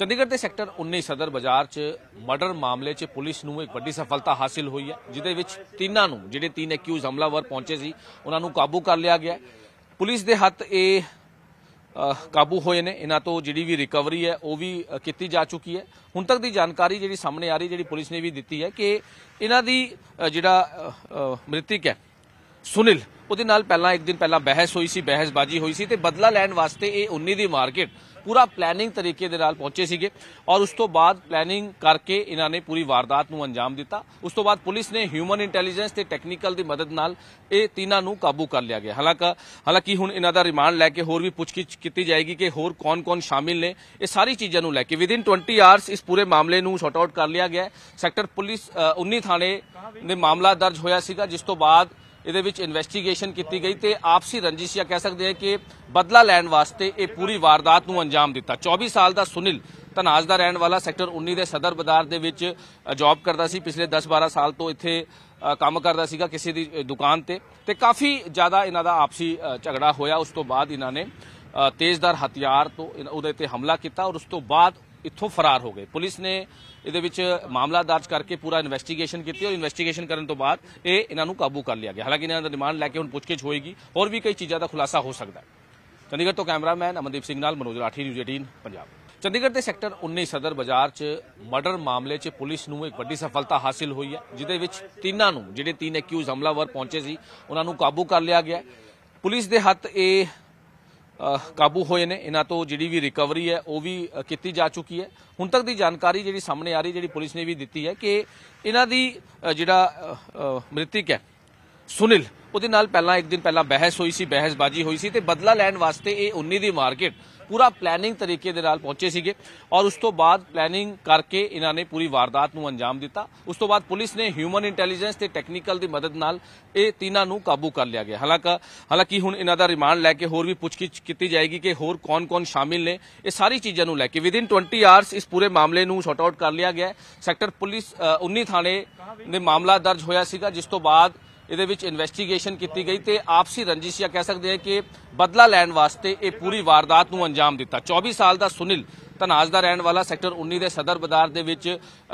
ਚੰਡੀਗੜ੍ਹ ਦੇ ਸੈਕਟਰ 19 ਸਦਰ ਬਾਜ਼ਾਰ 'ਚ ਮਰਡਰ ਮਾਮਲੇ 'ਚ ਪੁਲਿਸ ਨੂੰ ਇੱਕ ਵੱਡੀ ਸਫਲਤਾ ਹਾਸਲ ਹੋਈ ਹੈ ਜਿਦੇ ਵਿੱਚ ਤਿੰਨਾਂ ਨੂੰ ਜਿਹੜੇ ਤਿੰਨ ਐਕਿਊਜ਼ ਹਮਲਾਵਰ ਪਹੁੰਚੇ ਸੀ ਉਹਨਾਂ ਨੂੰ ਕਾਬੂ ਕਰ ਲਿਆ ਗਿਆ ਪੁਲਿਸ ਦੇ ਹੱਥ ਇਹ ਕਾਬੂ ਹੋਏ ਨੇ ਇਹਨਾਂ ਤੋਂ ਜਿਹੜੀ ਵੀ ਰਿਕਵਰੀ ਹੈ ਉਹ ਵੀ ਕੀਤੀ ਜਾ ਚੁੱਕੀ ਹੈ ਹੁਣ ਤੱਕ ਦੀ ਜਾਣਕਾਰੀ ਜਿਹੜੀ ਸਾਹਮਣੇ ਆ ਰਹੀ ਜਿਹੜੀ ਪੁਲਿਸ ਨੇ ਵੀ ਦਿੱਤੀ ਹੈ ਕਿ ਇਹਨਾਂ ਦੀ ਜਿਹੜਾ ਮ੍ਰਿਤਕ ਹੈ ਸੁਨੀਲ ਉਹਦੇ ਨਾਲ ਪਹਿਲਾਂ ਇੱਕ ਦਿਨ ਪਹਿਲਾਂ ਬਹਿਸ ਹੋਈ ਸੀ ਬਹਿਸਬਾਜੀ ਹੋਈ ਸੀ ਤੇ ਬਦਲਾ ਲੈਣ ਵਾਸਤੇ ਇਹ 19 ਦੀ ਮਾਰਕੀਟ ਪੂਰਾ ਪਲੈਨਿੰਗ ਤਰੀਕੇ ਦੇ ਨਾਲ ਪਹੁੰਚੇ ਸੀਗੇ ਔਰ ਉਸ ਤੋਂ ਬਾਅਦ ਪਲੈਨਿੰਗ ਕਰਕੇ ਇਹਨਾਂ ਨੇ ਪੂਰੀ ਵਾਰਦਾਤ ਨੂੰ ਅੰਜਾਮ ਦਿੱਤਾ ਉਸ ਤੋਂ ਬਾਅਦ ਪੁਲਿਸ ਨੇ ਹਿਊਮਨ ਇੰਟੈਲੀਜੈਂਸ ਤੇ ਟੈਕਨੀਕਲ ਦੀ ਮਦਦ ਨਾਲ ਇਹ ਤਿੰਨਾਂ ਨੂੰ ਕਾਬੂ ਕਰ ਲਿਆ ਗਿਆ ਹਾਲਾਂਕਿ ਹਾਲਾਂਕਿ ਹੁਣ ਇਹਨਾਂ ਦਾ ਰਿਮਾਂਡ ਲੈ ਕੇ ਹੋਰ ਵੀ ਪੁੱਛਗਿੱਛ ਕੀਤੀ ਜਾਏਗੀ ਕਿ ਹੋਰ ਕੌਣ-ਕੌਣ ਸ਼ਾਮਿਲ ਨੇ ਇਹ ਸਾਰੀ ਚੀਜ਼ਾਂ ਨੂੰ ਲੈ ਕੇ ਵਿਦਿਨ 20 ਆਵਰਸ ਇਸ ਪੂਰੇ ਮਾਮਲੇ ਨੂੰ ਸ਼ਾਰਟ ਆਊਟ ਕਰ ਲਿਆ ਗਿਆ ਸੈਕਟਰ ਪੁਲਿਸ 19 ਥਾਣੇ ਦੇ ਮਾਮਲਾ ਦਰਜ ਹੋਇਆ ਸੀਗਾ ਜਿਸ ਤੋਂ ਬਾਅਦ ਇਹਦੇ ਵਿੱਚ ਇਨਵੈਸਟੀਗੇਸ਼ਨ ਕੀਤੀ ਗਈ ਤੇ ਆਪਸੀ ਰੰਜਿਸ਼ ਜਾਂ ਕਹਿ ਸਕਦੇ ਆ ਕਿ ਬਦਲਾ ਲੈਣ ਵਾਸਤੇ ਇਹ ਪੂਰੀ ਵਾਰਦਾਤ ਨੂੰ ਅੰਜਾਮ ਦਿੱਤਾ 24 ਸਾਲ ਦਾ ਸੁਨੀਲ ਤਨਾਜ ਦਾ ਰਹਿਣ ਵਾਲਾ ਸੈਕਟਰ 19 ਦੇ ਸਦਰ ਬਾਜ਼ਾਰ ਦੇ ਵਿੱਚ ਜੌਬ ਕਰਦਾ ਸੀ ਪਿਛਲੇ 10-12 ਸਾਲ ਤੋਂ ਇੱਥੇ ਕੰਮ ਕਰਦਾ ਸੀਗਾ ਕਿਸੇ ਦੀ ਦੁਕਾਨ ਤੇ ਤੇ ਕਾਫੀ ਜ਼ਿਆਦਾ ਇਹਨਾਂ ਦਾ ਆਪਸੀ ਝਗੜਾ ਹੋਇਆ ਉਸ ਤੋਂ ਬਾਅਦ ਇਹਨਾਂ ਨੇ ਤੇਜ਼ਦਾਰ ਹਥਿਆਰ ਤੋਂ ਉਹਦੇ ਤੇ ਹਮਲਾ ਕੀਤਾ ਔਰ ਉਸ ਤੋਂ ਬਾਅਦ ਇੱਥੋਂ ਫਰਾਰ ਹੋ ਗਏ ਪੁਲਿਸ ਨੇ ਇਹਦੇ ਵਿੱਚ ਮਾਮਲਾ ਦਰਜ ਕਰਕੇ ਪੂਰਾ ਇਨਵੈਸਟੀਗੇਸ਼ਨ ਕੀਤੀ ਔਰ ਇਨਵੈਸਟੀਗੇਸ਼ਨ ਕਰਨ ਤੋਂ ਬਾਅਦ ਇਹ ਇਹਨਾਂ ਨੂੰ ਕਾਬੂ ਕਰ ਲਿਆ ਗਿਆ ਹਾਲਾਂਕਿ ਇਹਨਾਂ ਦਾ ਰਿਮਾਂਡ ਲੈ ਕੇ ਹੁਣ ਪੁੱਛਗਿੱਛ ਹੋਏਗੀ ਹੋਰ ਵੀ ਕਈ ਚੀਜ਼ਾਂ ਦਾ ਖੁਲਾਸਾ ਹੋ ਸਕਦਾ ਹੈ ਚੰਡੀਗੜ੍ਹ ਤੋਂ ਕੈਮਰਾਮੈਨ ਅਮਨਦੀਪ ਸਿੰਘ ਨਾਲ ਮਨੋਜ ਰਾਠੀ ਨਿਊਜ਼ 18 ਪੰਜਾਬ ਚੰਡੀਗੜ੍ਹ ਦੇ ਸੈਕਟਰ 19 ਸਦਰ ਬਾਜ਼ਾਰ 'ਚ ਮਰਡਰ ਮਾਮਲੇ 'ਚ ਪੁਲਿਸ ਨੂੰ ਇੱਕ ਵੱਡੀ ਸਫਲਤਾ ਹਾਸਲ ਹੋਈ ਹੈ ਜਿਦੇ ਵਿੱਚ ਤਿੰਨਾਂ ਨੂੰ ਜਿਹੜੇ ਤਿੰਨ ਐਕਿਊਜ਼ ਹਮਲਾਵਰ ਪਹੁੰਚੇ ਸੀ ਉਹਨਾਂ ਨੂੰ ਕਾਬੂ ਕਰ ਲਿਆ ਗਿਆ ਪੁਲਿਸ ਦੇ ਹੱਥ ਇਹ ਕਾਬੂ ਹੋਏ ਨੇ ਇਹਨਾਂ ਤੋਂ ਜਿਹੜੀ ਵੀ ਰਿਕਵਰੀ ਹੈ ਉਹ ਵੀ ਕੀਤੀ ਜਾ ਚੁੱਕੀ ਹੈ ਹੁਣ ਤੱਕ ਦੀ ਜਾਣਕਾਰੀ ਜਿਹੜੀ ਸਾਹਮਣੇ ਆ ਰਹੀ ਜਿਹੜੀ ਪੁਲਿਸ ਨੇ ਵੀ ਦਿੱਤੀ ਹੈ ਕਿ ਇਹਨਾਂ ਦੀ ਜਿਹੜਾ ਮ੍ਰਿਤਕ ਹੈ ਸੁਨੀਲ ਉਹਦੇ ਨਾਲ ਪਹਿਲਾਂ ਇੱਕ ਦਿਨ ਪਹਿਲਾਂ ਬਹਿਸ ਹੋਈ ਸੀ ਬਹਿਸਬਾਜੀ ਹੋਈ ਸੀ ਤੇ ਬਦਲਾ ਲੈਣ ਵਾਸਤੇ ਇਹ 19 ਦੀ ਮਾਰਕੀਟ ਪੂਰਾ ਪਲੈਨਿੰਗ ਤਰੀਕੇ ਦੇ ਨਾਲ ਪਹੁੰਚੇ ਸੀਗੇ ਔਰ ਉਸ ਤੋਂ ਬਾਅਦ ਪਲੈਨਿੰਗ ਕਰਕੇ ਇਹਨਾਂ ਨੇ ਪੂਰੀ ਵਾਰਦਾਤ ਨੂੰ ਅੰਜਾਮ ਦਿੱਤਾ ਉਸ ਤੋਂ ਬਾਅਦ ਪੁਲਿਸ ਨੇ ਹਿਊਮਨ ਇੰਟੈਲੀਜੈਂਸ ਤੇ ਟੈਕਨੀਕਲ ਦੀ ਮਦਦ ਨਾਲ ਇਹ ਤਿੰਨਾਂ ਨੂੰ ਕਾਬੂ ਕਰ ਲਿਆ ਗਿਆ ਹਾਲਾਂਕਿ ਹਾਲਾਂਕਿ ਹੁਣ ਇਹਨਾਂ ਦਾ ਰਿਮਾਂਡ ਲੈ ਕੇ ਹੋਰ ਵੀ ਪੁੱਛਗਿੱਛ ਕੀਤੀ ਜਾਏਗੀ ਕਿ ਹੋਰ ਕੌਣ-ਕੌਣ ਸ਼ਾਮਿਲ ਨੇ ਇਹ ਸਾਰੀ ਚੀਜ਼ਾਂ ਨੂੰ ਲੈ ਕੇ ਵਿਦਿਨ 20 ਆਵਰਸ ਇਸ ਪੂਰੇ ਮਾਮਲੇ ਨੂੰ ਸ਼ਾਰਟ ਆਊਟ ਕਰ ਲਿਆ ਗਿਆ ਸੈਕਟਰ ਪੁਲਿਸ 19 ਥਾਣੇ ਦੇ ਮਾਮਲਾ ਦਰਜ ਹੋਇਆ ਸੀਗਾ ਜਿਸ ਤੋਂ ਬਾਅਦ ਇਹਦੇ ਵਿੱਚ ਇਨਵੈਸਟੀਗੇਸ਼ਨ ਕੀਤੀ ਗਈ ਤੇ ਆਪਸੀ ਰੰਜਿਸ਼ ਆ ਕਹਿ ਸਕਦੇ ਆ ਕਿ ਬਦਲਾ ਲੈਣ ਵਾਸਤੇ ਇਹ ਪੂਰੀ ਵਾਰਦਾਤ ਨੂੰ ਅੰਜਾਮ ਦਿੱਤਾ 24 ਸਾਲ ਦਾ ਸੁਨੀਲ ਤਨਾਜ ਦਾ ਰਹਿਣ ਵਾਲਾ ਸੈਕਟਰ 19 ਦੇ ਸਦਰ ਬਾਜ਼ਾਰ ਦੇ ਵਿੱਚ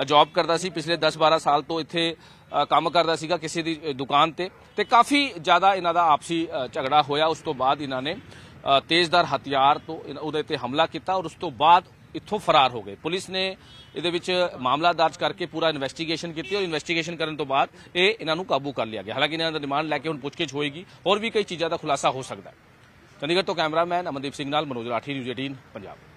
ਜੌਬ ਕਰਦਾ ਸੀ ਪਿਛਲੇ 10-12 ਸਾਲ ਤੋਂ ਇੱਥੇ ਕੰਮ ਕਰਦਾ ਸੀਗਾ ਕਿਸੇ ਦੀ ਦੁਕਾਨ ਤੇ ਤੇ ਕਾਫੀ ਜ਼ਿਆਦਾ ਇਹਨਾਂ ਦਾ ਆਪਸੀ ਝਗੜਾ ਹੋਇਆ ਉਸ ਤੋਂ ਬਾਅਦ ਇਹਨਾਂ ਨੇ ਤੇਜ਼ਦਾਰ ਹਥਿਆਰ ਤੋਂ ਉਹਦੇ ਤੇ ਹਮਲਾ ਕੀਤਾ ਔਰ ਉਸ ਤੋਂ ਬਾਅਦ ਇੱਥੋਂ ਫਰਾਰ ਹੋ ਗਏ ਪੁਲਿਸ ਨੇ ਇਹਦੇ ਵਿੱਚ ਮਾਮਲਾ ਦਰਜ ਕਰਕੇ ਪੂਰਾ ਇਨਵੈਸਟੀਗੇਸ਼ਨ ਕੀਤੀ ਔਰ ਇਨਵੈਸਟੀਗੇਸ਼ਨ ਕਰਨ ਤੋਂ ਬਾਅਦ ਇਹ ਇਹਨਾਂ ਨੂੰ ਕਾਬੂ ਕਰ ਲਿਆ ਗਿਆ ਹਾਲਾਂਕਿ ਇਹਨਾਂ ਦਾ ਰਿਮਾਂਡ ਲੈ ਕੇ ਹੁਣ ਪੁੱਛਗਿੱਛ ਹੋਏਗੀ ਹੋਰ ਵੀ ਕਈ ਚੀਜ਼ਾਂ ਦਾ ਖੁਲਾਸਾ ਹੋ ਸਕਦਾ ਹੈ ਚੰਡੀਗੜ੍ਹ ਤੋਂ ਕੈਮਰਾਮੈਨ ਅਮਨਦੀਪ ਸਿੰਘ ਨਾਲ ਮਨੋਜ ਰਾਠੀ ਨਿਊਜ਼ 18 ਪੰਜਾਬ